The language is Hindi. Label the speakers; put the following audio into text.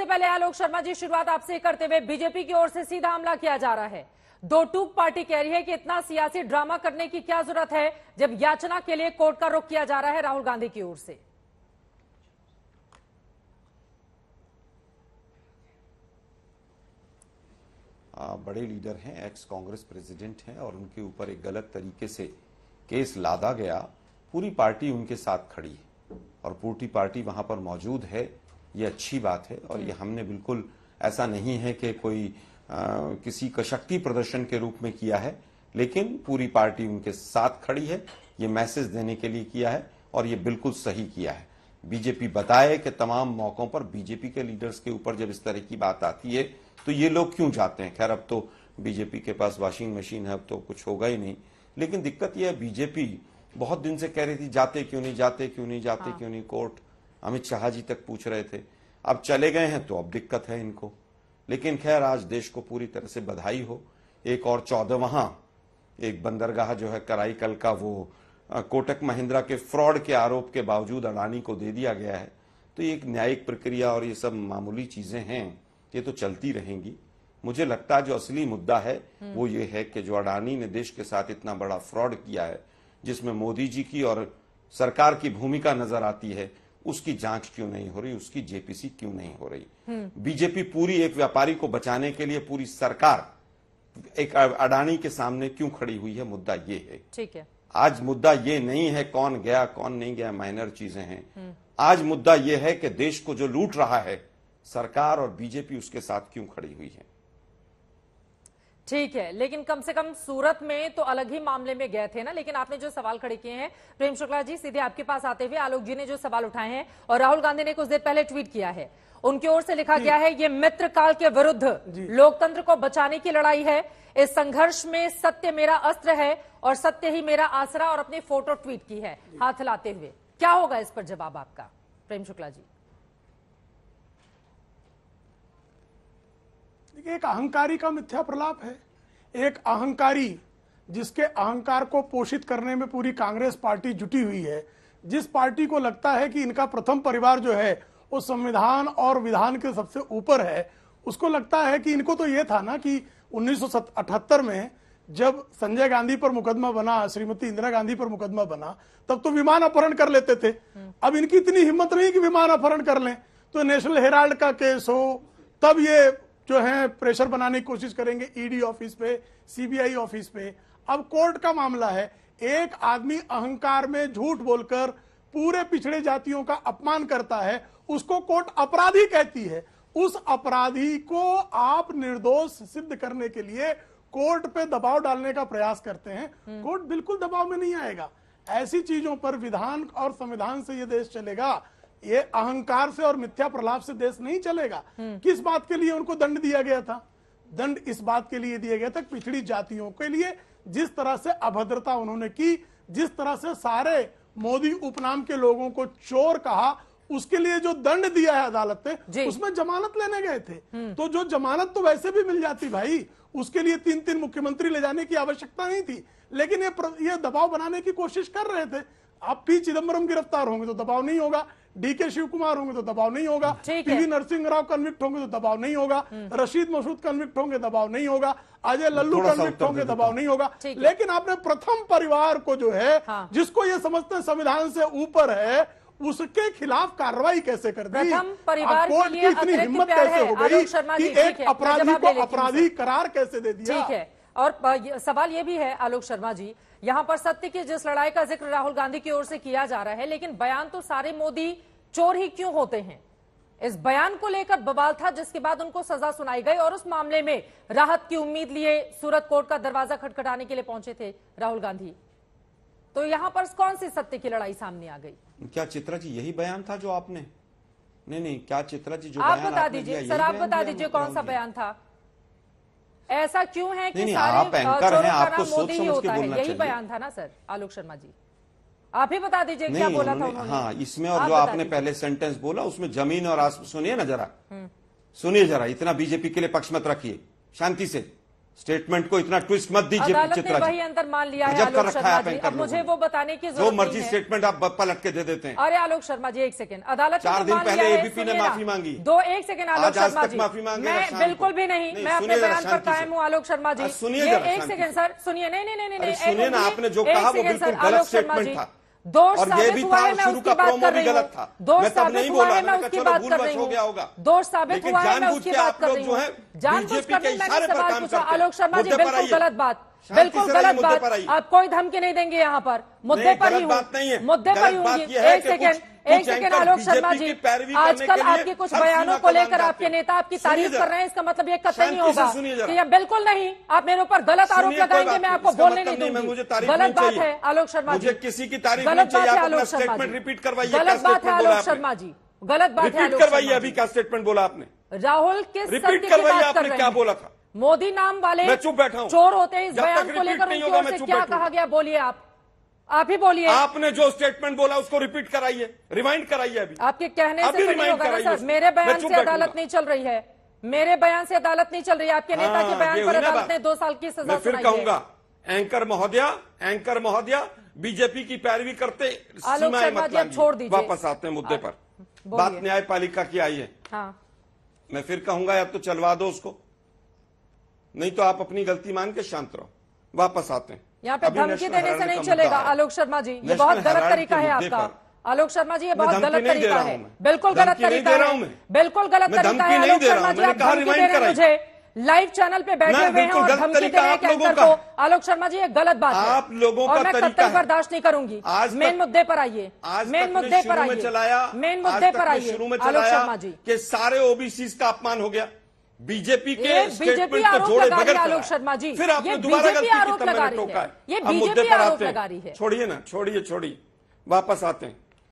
Speaker 1: सबसे पहले आलोक शर्मा जी शुरुआत आपसे करते हुए बीजेपी की ओर से सीधा हमला किया जा रहा है दो टूक पार्टी कह रही है कि इतना सियासी ड्रामा करने की क्या जरूरत है जब याचना के लिए कोर्ट का रुख किया जा रहा है राहुल गांधी की ओर से
Speaker 2: आ, बड़े लीडर हैं एक्स कांग्रेस प्रेसिडेंट हैं और उनके ऊपर एक गलत तरीके से केस लादा गया पूरी पार्टी उनके साथ खड़ी है और पूरी पार्टी वहां पर मौजूद है ये अच्छी बात है और ये हम्म। हमने बिल्कुल ऐसा नहीं है कि कोई आ, किसी का शक्ति प्रदर्शन के रूप में किया है लेकिन पूरी पार्टी उनके साथ खड़ी है ये मैसेज देने के लिए किया है और ये बिल्कुल सही किया है बीजेपी बताए कि तमाम मौकों पर बीजेपी के लीडर्स के ऊपर जब इस तरह की बात आती है तो ये लोग क्यों जाते हैं खैर अब तो बीजेपी के पास वॉशिंग मशीन है अब तो कुछ होगा ही नहीं लेकिन दिक्कत यह है बीजेपी बहुत दिन से कह रही थी जाते क्यों नहीं जाते क्यों नहीं जाते हाँ। क्यों नहीं कोर्ट अमित शाह जी तक पूछ रहे थे अब चले गए हैं तो अब दिक्कत है इनको लेकिन खैर आज देश को पूरी तरह से बधाई हो एक और चौदह एक बंदरगाह जो है कराई कल का वो कोटक महिंद्रा के फ्रॉड के आरोप के बावजूद अडानी को दे दिया गया है तो ये एक न्यायिक प्रक्रिया और ये सब मामूली चीजें हैं ये तो चलती रहेंगी मुझे लगता है जो असली मुद्दा है हम्म। वो ये है कि जो अडानी ने देश के साथ इतना बड़ा फ्रॉड किया है जिसमें मोदी जी की और सरकार की भूमिका नजर आती है उसकी जांच क्यों नहीं हो रही उसकी जेपीसी क्यों नहीं हो रही हम्म। बीजेपी पूरी एक व्यापारी को बचाने के लिए पूरी सरकार एक अडानी के सामने क्यों खड़ी हुई है मुद्दा ये है ठीक है आज मुद्दा ये नहीं है कौन गया कौन नहीं गया माइनर चीजें हैं हम्म। आज मुद्दा ये है कि देश को जो लूट रहा है सरकार और बीजेपी उसके साथ क्यों खड़ी हुई है
Speaker 1: ठीक है लेकिन कम से कम सूरत में तो अलग ही मामले में गए थे ना लेकिन आपने जो सवाल खड़े किए हैं प्रेम शुक्ला जी सीधे आपके पास आते हुए आलोक जी ने जो सवाल उठाए हैं और राहुल गांधी ने कुछ देर पहले ट्वीट किया है उनकी ओर से लिखा गया है ये मित्र काल के विरुद्ध लोकतंत्र को बचाने की लड़ाई है इस संघर्ष में सत्य मेरा अस्त्र है और सत्य ही मेरा आसरा और अपनी फोटो ट्वीट की है हाथ लाते हुए क्या होगा इस पर जवाब आपका प्रेम शुक्ला जी
Speaker 3: एक अहंकारी का मिथ्या प्रलाप है एक अहंकारी जिसके अहंकार को पोषित करने में पूरी कांग्रेस पार्टी जुटी हुई है जिस पार्टी को लगता है कि इनका प्रथम परिवार जो है वो संविधान और विधान के सबसे ऊपर है उसको लगता है कि इनको तो ये था ना कि 1978 में जब संजय गांधी पर मुकदमा बना श्रीमती इंदिरा गांधी पर मुकदमा बना तब तो विमान अपहरण कर लेते थे अब इनकी इतनी हिम्मत नहीं कि विमान अपहरण कर लें तो नेशनल हेराल्ड का केस हो तब ये जो है प्रेशर बनाने की कोशिश करेंगे ईडी e ऑफिस पे सीबीआई ऑफिस पे अब कोर्ट का मामला है एक आदमी अहंकार में झूठ बोलकर पूरे पिछड़े जातियों का अपमान करता है उसको कोर्ट अपराधी कहती है उस अपराधी को आप निर्दोष सिद्ध करने के लिए कोर्ट पे दबाव डालने का प्रयास करते हैं हम्म। कोर्ट बिल्कुल दबाव में नहीं आएगा ऐसी चीजों पर विधान और संविधान से यह देश चलेगा ये अहंकार से और मिथ्या प्रलाप से देश नहीं चलेगा हम्म। किस बात के लिए उनको दंड दिया गया था दंड इस बात के लिए दिया गया था पिछड़ी जातियों के लिए जिस तरह से अभद्रता उन्होंने की जिस तरह से सारे मोदी उपनाम के लोगों को चोर कहा उसके लिए जो दंड दिया है अदालत ने उसमें जमानत लेने गए थे हम्म। तो जो जमानत तो वैसे भी मिल जाती भाई उसके लिए तीन तीन मुख्यमंत्री ले जाने की आवश्यकता नहीं थी लेकिन ये ये दबाव बनाने की कोशिश कर रहे थे आप पी चिदम्बरम गिरफ्तार होंगे तो दबाव नहीं होगा डी के शिव कुमार होंगे तो दबाव नहीं होगा पीवी नरसिंह राव कन्विक्ट होंगे तो दबाव नहीं होगा हम्म। रशीद मसूद कन्विक्ट होंगे दबाव नहीं होगा अजय लल्लू कन्विक्ट होंगे दबाव नहीं होगा लेकिन आपने प्रथम परिवार को जो है हाँ। जिसको ये समझते संविधान से ऊपर है उसके खिलाफ कार्रवाई कैसे कर दी परिवार कोर्ट की इतनी हिम्मत कैसे हो गई कि एक अपराधी को अपराधी करार कैसे दे दिया
Speaker 1: और सवाल यह भी है आलोक शर्मा जी यहां पर सत्य की जिस लड़ाई का जिक्र राहुल गांधी की ओर से किया जा रहा है लेकिन बयान तो सारे मोदी चोर ही क्यों होते हैं इस बयान को लेकर बवाल था जिसके बाद उनको सजा सुनाई गई और उस मामले में राहत की उम्मीद लिए सूरत कोर्ट का दरवाजा खटखटाने के लिए पहुंचे थे राहुल गांधी तो यहां पर कौन सी सत्य की लड़ाई सामने आ गई
Speaker 2: क्या चित्रा जी यही बयान था जो आपने नहीं नहीं क्या चित्रा जी जो आप बता दीजिए सर आप बता दीजिए कौन सा
Speaker 1: बयान था ऐसा क्यों है कि सारे आप एंकर हैं आपको सोच समझ के बोलना चाहिए यही बयान था ना सर आलोक शर्मा जी आप ही बता दीजिए क्या बोला था हाँ इसमें और जो आपने
Speaker 2: पहले सेंटेंस बोला उसमें जमीन और आसमान सुनिए ना जरा सुनिए जरा इतना बीजेपी के लिए पक्ष मत रखिए शांति से स्टेटमेंट को इतना ट्विस्ट मत दीजिए अदालत ने वही
Speaker 1: अंदर मान लिया है आलोक शर्मा जी अब मुझे वो बताने की जरूरत जो मर्जी
Speaker 2: स्टेटमेंट आप पलट के दे देते हैं
Speaker 1: अरे आलोक शर्मा जी एक सेकंड अदालत चार तो दिन पहले एबीपी ने माफी मांगी दो एक सेकंड आलोक शर्मा जी माफी मांगे मैं बिल्कुल भी नहीं मैं अपने बयान पर कायम हूँ आलोक शर्मा जी सुनिए एक सेकंड सर सुनिए नहीं नहीं नहीं सुनिए ना आपने जो कहा वो बिल्कुल गलत स्टेटमेंट था दोष साबित हुआ है मैं उसकी बात कर रही हूँ दोष साबित हुआ है मैं उसकी बात कर रही हूँ दोष साबित हुआ है मैं उसकी बात कर रही हूँ जानबूझ कर मैंने सवाल पूछा आलोक शर्मा जी बिल्कुल गलत बात बिल्कुल गलत बात आप कोई धमकी नहीं देंगे यहाँ पर मुद्दे पर ही हूँ मुद्दे पर ही हूँ एक सेकेंड एक सेकेंड आलोक शर्मा जी आजकल आपके कुछ बयानों को लेकर आपके नेता आपकी तारीफ कर रहे हैं इसका मतलब ये कतई नहीं होगा कि तो ये बिल्कुल नहीं आप मेरे ऊपर गलत आरोप लगाएंगे मैं आपको बोलने मतलब नहीं दूंगी गलत बात है आलोक शर्मा जी किसी की तारीफ गलत बात है आलोक शर्मा जी रिपीट करवाइए गलत बात है आलोक शर्मा जी गलत बात है करवाइए अभी
Speaker 2: क्या स्टेटमेंट बोला आपने
Speaker 1: राहुल किस रिपीट करवाइए आपने क्या बोला था मोदी नाम वाले चुप बैठा चोर होते हैं इस बयान को लेकर उनकी ओर से क्या कहा गया बोलिए आप आप ही बोलिए आपने
Speaker 2: जो स्टेटमेंट बोला उसको रिपीट कराइए रिमाइंड कराइए अभी
Speaker 1: आपके कहने से तो नहीं होगा सर मेरे बयान से अदालत नहीं चल रही है मेरे बयान से अदालत नहीं चल रही है आपके नेता के हाँ, बयान पर अदालत ने दो साल की सजा फिर कहूंगा
Speaker 2: एंकर महोदया एंकर महोदया बीजेपी की पैरवी करते छोड़ दी वापस आते हैं मुद्दे पर बात न्यायपालिका की आई है हाँ। मैं फिर कहूंगा या तो चलवा दो उसको नहीं तो आप अपनी गलती मान के शांत रहो वापस आते हैं यहाँ पे धमकी देने से नहीं चलेगा
Speaker 1: आलोक शर्मा जी ये बहुत गलत तरीका है आपका आलोक शर्मा जी ये बहुत गलत तरीका है बिल्कुल गलत तरीका है बिल्कुल गलत तरीका है आलोक शर्मा जी आप धमकी दे रहे मुझे लाइव चैनल पे बैठे हुए हैं और धमकी दे रहे हैं कैंसर को आलोक शर्मा जी ये गलत बात है आप लोगों और मैं तक बर्दाश्त नहीं करूंगी आज मेन मुद्दे पर आइए मेन मुद्दे पर आइए मेन मुद्दे पर आइए आलोक शर्मा जी
Speaker 2: के सारे ओबीसी का अपमान हो गया बीजेपी के बीजेपी आरोप लगा रही आलोक शर्मा जी फिर आपने दोबारा गलती की लगा टोका है ये बीजेपी आरोप लगा रही है छोड़िए ना छोड़िए छोड़िए वापस आते हैं